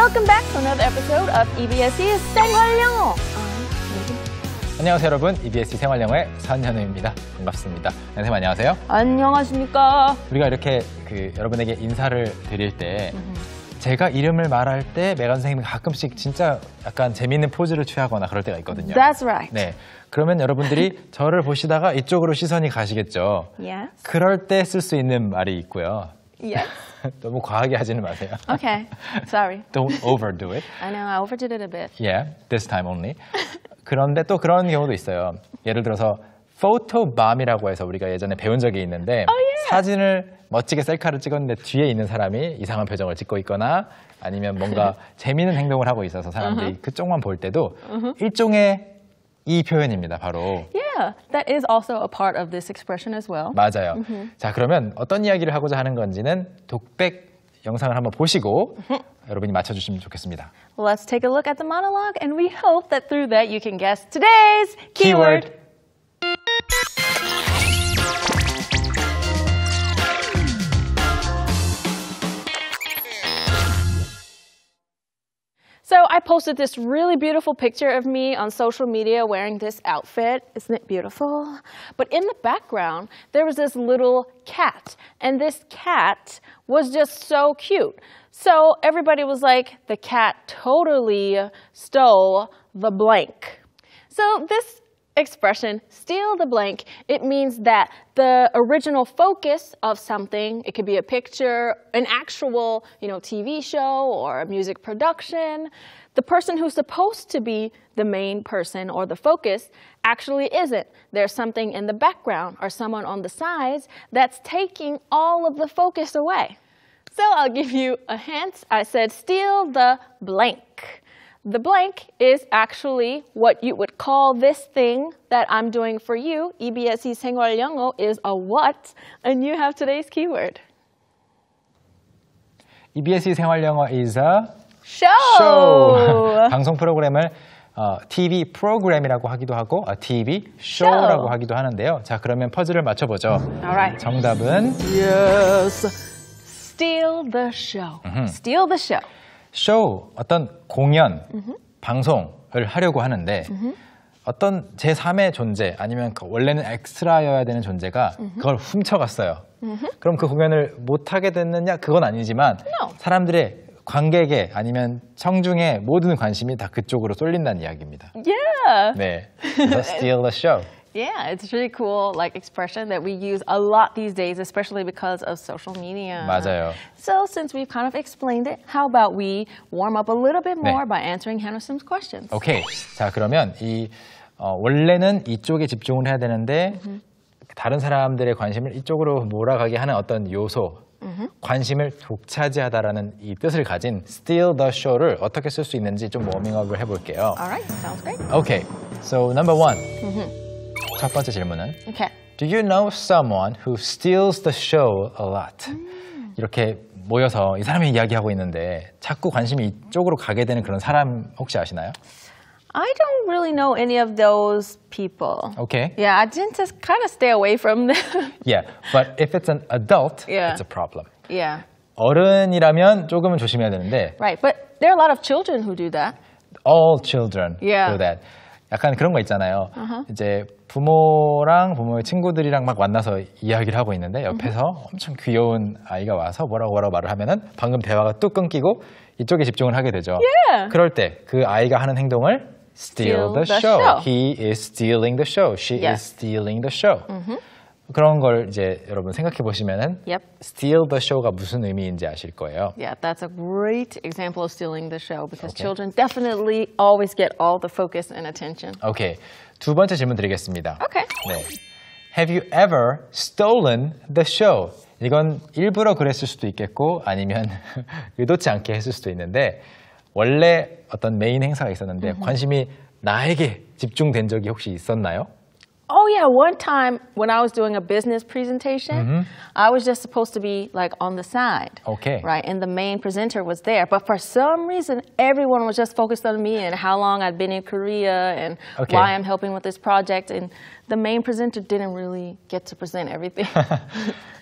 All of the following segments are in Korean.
Welcome back to another episode of EBS의 생활영어. 안녕하세요 여러분, EBS e 생활영어의 선현우입니다. 반갑습니다. 네, 선생님 안녕하세요. 안녕하십니까. 우리가 이렇게 그 여러분에게 인사를 드릴 때 음. 제가 이름을 말할 때 메간 선생님이 가끔씩 진짜 약간 재밌는 포즈를 취하거나 그럴 때가 있거든요. That's right. 네. 그러면 여러분들이 저를 보시다가 이쪽으로 시선이 가시겠죠. Yes. 그럴 때 쓸 수 있는 말이 있고요. Yes. 너무 과하게 하지는 마세요. Okay, sorry. Don't overdo it. I know, I overdid it a bit. Yeah, this time only. 그런데 또 그런 경우도 있어요. 예를 들어서 p h o o t 포토밤이라고 해서 우리가 예전에 배운 적이 있는데 oh, yeah. 사진을 멋지게 셀카를 찍었는데 뒤에 있는 사람이 이상한 표정을 짓고 있거나 아니면 뭔가 재미있는 행동을 하고 있어서 사람들이 uh -huh. 그쪽만 볼 때도 uh -huh. 일종의 이 표현입니다. 바로. Yeah, that is also a part of this expression as well. 맞아요. Mm-hmm. 자, 그러면 어떤 이야기를 하고자 하는 건지는 독백 영상을 한번 보시고 여러분이 맞춰 주시면 좋겠습니다. Let's take a look at the monologue and we hope that through that you can guess today's keyword. keyword. posted this really beautiful picture of me on social media wearing this outfit. Isn't it beautiful? But in the background, there was this little cat. And this cat was just so cute. So everybody was like, the cat totally stole the blank. So this expression, steal the blank, it means that the original focus of something, it could be a picture, an actual you know, TV show or a music production, the person who's supposed to be the main person or the focus actually isn't. There's something in the background or someone on the sides that's taking all of the focus away. So I'll give you a hint. I said steal the blank. The blank is actually what you would call this thing that I'm doing for you. EBSC 생활영어 is a what, and you have today's keyword. EBSC 생활영어 is a 쇼! 쇼! 방송 프로그램을 어, TV 프로그램이라고 하기도 하고 아, TV 쇼라고 하기도 하는데요. 자, 그러면 퍼즐을 맞춰보죠. Alright. 정답은 Yes. Steal the show. Steal the show. 쇼, 어떤 공연, 방송을 하려고 하는데 어떤 제3의 존재 아니면 그 원래는 엑스트라여야 되는 존재가 그걸 훔쳐갔어요. 그럼 그 공연을 못하게 됐느냐? 그건 아니지만 No. 사람들의 관객의 아니면 청중의 모든 관심이 다 그쪽으로 쏠린다는 이야기입니다. Yeah. 네. The steal the show. Yeah, it's really cool like expression that we use a lot these days, especially because of social media. 맞아요. So since we've kind of explained it, how about we warm up a little bit more 네. by answering Hannah Sim's questions? 오케이. Okay. 자 그러면 이 어, 원래는 이쪽에 집중을 해야 되는데 mm -hmm. 다른 사람들의 관심을 이쪽으로 몰아가게 하는 어떤 요소 관심을 독차지하다라는 이 뜻을 가진 steal the show를 어떻게 쓸 수 있는지 좀 워밍업을 해볼게요. Alright, sounds great. Okay, so number one. 첫 번째 질문은 Okay. Do you know someone who steals the show a lot? 이렇게 모여서 이 사람이 이야기하고 있는데 자꾸 관심이 이쪽으로 가게 되는 그런 사람 혹시 아시나요? I don't really know any of those people. Okay. Yeah, I tend to kind of stay away from them. yeah, but if it's an adult, yeah. it's a problem. Yeah. 어른이라면 조금은 조심해야 되는데. Right, but there are a lot of children who do that. All children yeah. do that. 약간 그런 거 있잖아요. Uh-huh. 이제 부모랑 부모의 친구들이랑 막 만나서 이야기를 하고 있는데 옆에서 uh-huh. 엄청 귀여운 아이가 와서 뭐라고 뭐라고 말을 하면은 방금 대화가 뚝 끊기고 이쪽에 집중을 하게 되죠. Yeah. 그럴 때 그 아이가 하는 행동을 steal the, the show. show. He is stealing the show. She yes. is stealing the show. Mm -hmm. 그런 걸 이제 여러분 생각해 보시면은 yep. steal the show가 무슨 의미인지 아실 거예요. Yeah, that's a great example of stealing the show because okay. children definitely always get all the focus and attention. Okay. 두 번째 질문 드리겠습니다. Okay. 네. Have you ever stolen the show? 이건 일부러 그랬을 수도 있겠고 아니면 의도치 않게 했을 수도 있는데 원래 어떤 메인 행사가 있었는데 관심이 나에게 집중된 적이 혹시 있었나요? Oh yeah, one time when I was doing a business presentation, mm-hmm. I was just supposed to be like on the side. Okay. Right, and the main presenter was there, but for some reason everyone was just focused on me and how long I'd been in Korea and okay. why I'm helping with this project and the main presenter didn't really get to present everything.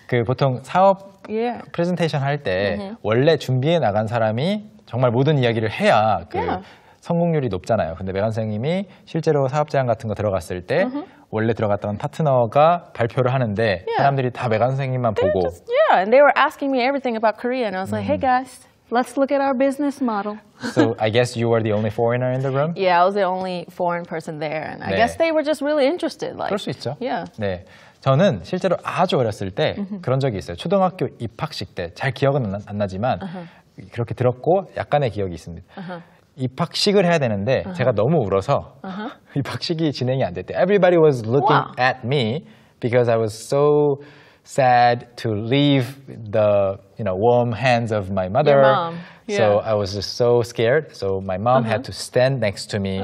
그 보통 사업 yeah. 프레젠테이션 할때 mm-hmm. 원래 준비해 나간 사람이 정말 모든 이야기를 해야 그 Yeah. 성공률이 높잖아요. 근데 메간 선생님이 실제로 사업 제안 같은 거 들어갔을 때 원래 들어갔던 파트너가 발표를 하는데 사람들이 다 메간 선생님만 보고 Just- yeah, and they were asking me everything about Korea, and I was like, hey guys, let's look at our business model. So I guess you were the only foreigner in the room. Yeah, I was the only foreign person there, and I 네. guess they were just really interested. Like, 그럴 수 있죠. Yeah. 네. 저는 실제로 아주 어렸을 때 그런 적이 있어요. 초등학교 입학식 때 잘 기억은 안, 나- 안 나지만 그렇게 들었고 약간의 기억이 있습니다. 아하. 입학식을 해야 되는데 아하. 제가 너무 울어서 아하. 입학식이 진행이 안 됐대. Everybody was looking 우와. at me because I was so sad to leave the you know warm hands of my mother. Your mom. So Yeah. I was just so scared. So my mom had to stand next to me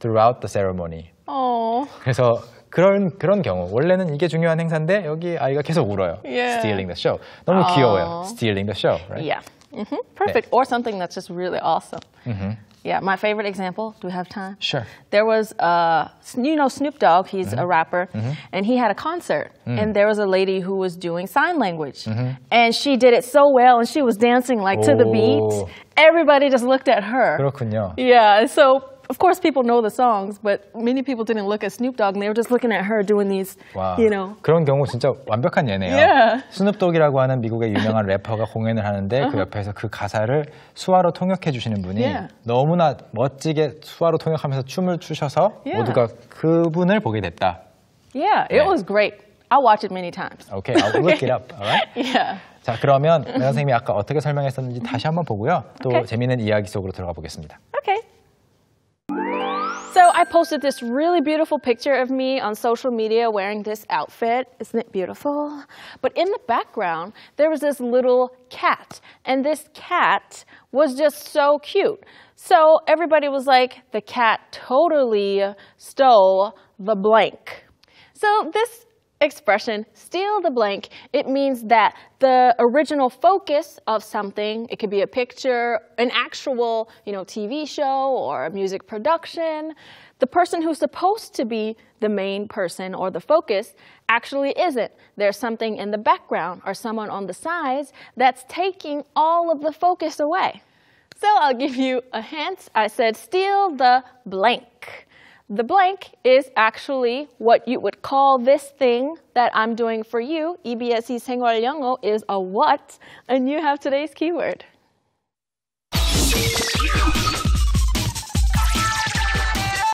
throughout the ceremony. 어. 그래서 그런 그런 경우 원래는 이게 중요한 행사인데 여기 아이가 계속 울어요. Yeah. Stealing the show. 너무 귀여워요. Stealing the show. Right? Yeah. Mm -hmm. Perfect. Or something that's just really awesome. Mm -hmm. Yeah, my favorite example. Do we have time? Sure. There was, uh, you know, Snoop Dogg. He's mm -hmm. a mm-hmm. rapper, mm-hmm. and he had a concert, mm. and there was a lady who was doing sign language, mm-hmm. and she did it so well, and she was dancing like to the beat. Oh. Everybody just looked at her. 그렇군요. Yeah. So of course, people know the songs, but many people didn't look at Snoop Dogg, and they were just looking at her doing these, 와, you know. 그런 경우 진짜 완벽한 예네요. Yeah. 스눕독이라고 하는 미국의 유명한 래퍼가 공연을 하는데 uh-huh. 그 옆에서 그 가사를 수화로 통역해 주시는 분이 yeah. 너무나 멋지게 수화로 통역하면서 춤을 추셔서 yeah. 모두가 그분을 보게 됐다. Yeah, it 네. was great. I'll watch it many times. Okay, I'll look it up. Alright? Yeah. 자, 그러면 매 선생님이 아까 어떻게 설명했었는지 다시 한번 보고요. 또 okay. 재미있는 이야기 속으로 들어가 보겠습니다. Okay. So I posted this really beautiful picture of me on social media wearing this outfit. Isn't it beautiful? But in the background, there was this little cat. And this cat was just so cute. So everybody was like, the cat totally stole the blank. So this expression, steal the blank, it means that the original focus of something, it could be a picture, an actual you know, TV show or a music production, the person who's supposed to be the main person or the focus actually isn't. There's something in the background or someone on the sides that's taking all of the focus away. So I'll give you a hint. I said steal the blank. The blank is actually what you would call this thing that I'm doing for you. EBSE 생활 영어 is a what, and you have today's keyword.